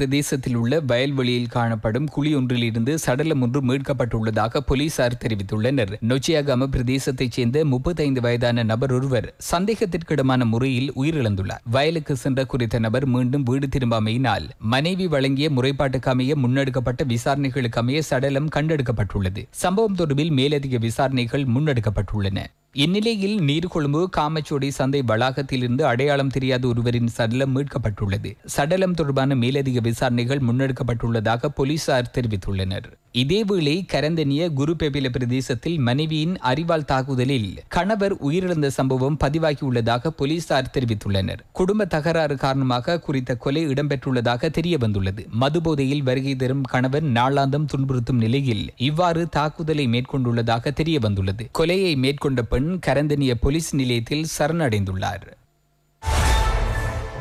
பிரதேசத்தில் உள்ள வயல்வெளியில் காணப்படும் குழி ஒன்றிலிருந்து சடலம் ஒன்று மீட்கப்பட்டுள்ளதாக போலீசார் தெரிவித்துள்ளனர் நொச்சியாகாம பிரதேசத்தைச் சேர்ந்த முப்பத்தைந்து வயதான நபர் ஒருவர் சந்தேகத்திற்கிடமான முறையில் உயிரிழந்துள்ளார் வயலுக்கு சென்ற குறித்த நபர் மீண்டும் வீடு திரும்பாமையினால் மனைவி வழங்கிய முறைப்பாட்டுக்கமைய முன்னெடுக்கப்பட்ட விசாரணைகளுக்கமைய சடலம் கண்டெடுக்கப்பட்டுள்ளது சம்பவம் தொடர்பில் மேலதிக விசாரணைகள் முன்னெடுக்கப்பட்டுள்ளன இந்நிலையில் நீர்கொழும்பு காமச்சோடி சந்தை வளாகத்திலிருந்து அடையாளம் தெரியாத ஒருவரின் சடலம் மீட்கப்பட்டுள்ளது சடலம் தொடர்பான மேலதிக விசாரணைகள் முன்னெடுக்கப்பட்டுள்ளதாக போலீசார் தெரிவித்துள்ளனர் இதேவேளை கரந்தனிய குருபெபில பிரதேசத்தில் மனைவியின் அறிவால் தாக்குதலில் கணவர் உயிரிழந்த சம்பவம் பதிவாகியுள்ளதாக போலீசார் தெரிவித்துள்ளனர் குடும்ப தகராறு காரணமாக குறித்த கொலை இடம்பெற்றுள்ளதாக தெரிய வந்துள்ளது மதுபோதையில் வருகை தரும் கணவர் நாளாந்தம் துன்புறுத்தும் நிலையில் இவ்வாறு தாக்குதலை மேற்கொண்டுள்ளதாக தெரிய வந்துள்ளது கொலையை மேற்கொண்ட பெண் கரந்தனிய போலீஸ் நிலையத்தில் சரணடைந்துள்ளார்